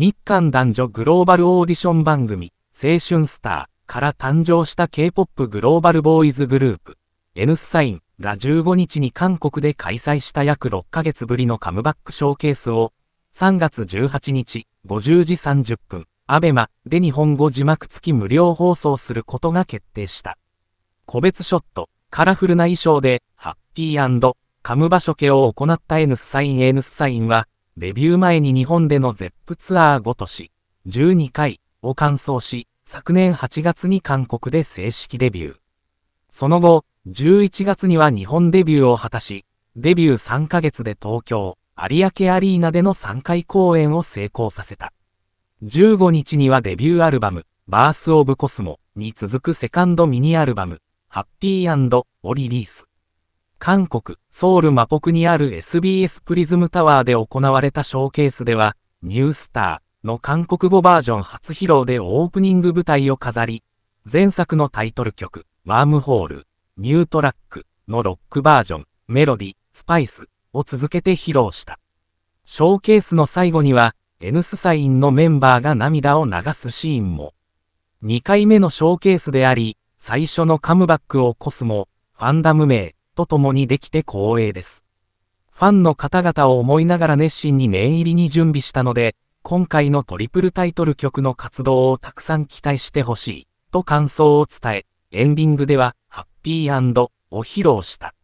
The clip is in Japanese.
日韓男女グローバルオーディション番組、青春スターから誕生した K-POP グローバルボーイズグループ、N サインが15日に韓国で開催した約6ヶ月ぶりのカムバックショーケースを、3月18日50時30分、アベマで日本語字幕付き無料放送することが決定した。個別ショット、カラフルな衣装で、ハッピーカムバショケを行った N サイン N サインは、デビュー前に日本での ZEP ツアーごとし、12回を完走し、昨年8月に韓国で正式デビュー。その後、11月には日本デビューを果たし、デビュー3ヶ月で東京、有明アリーナでの3回公演を成功させた。15日にはデビューアルバム、バースオブコスモに続くセカンドミニアルバム、ハッピーオリリース。韓国、ソウルマポクにある SBS プリズムタワーで行われたショーケースでは、ニュースターの韓国語バージョン初披露でオープニング舞台を飾り、前作のタイトル曲、ワームホール、ニュートラックのロックバージョン、メロディ、スパイスを続けて披露した。ショーケースの最後には、N スサインのメンバーが涙を流すシーンも。2回目のショーケースであり、最初のカムバックを起こすも、ファンダム名、と共にできて光栄です。ファンの方々を思いながら熱心に念入りに準備したので、今回のトリプルタイトル曲の活動をたくさん期待してほしい、と感想を伝え、エンディングでは、ハッピーを披露した。